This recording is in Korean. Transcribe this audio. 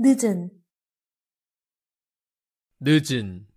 늦은 늦은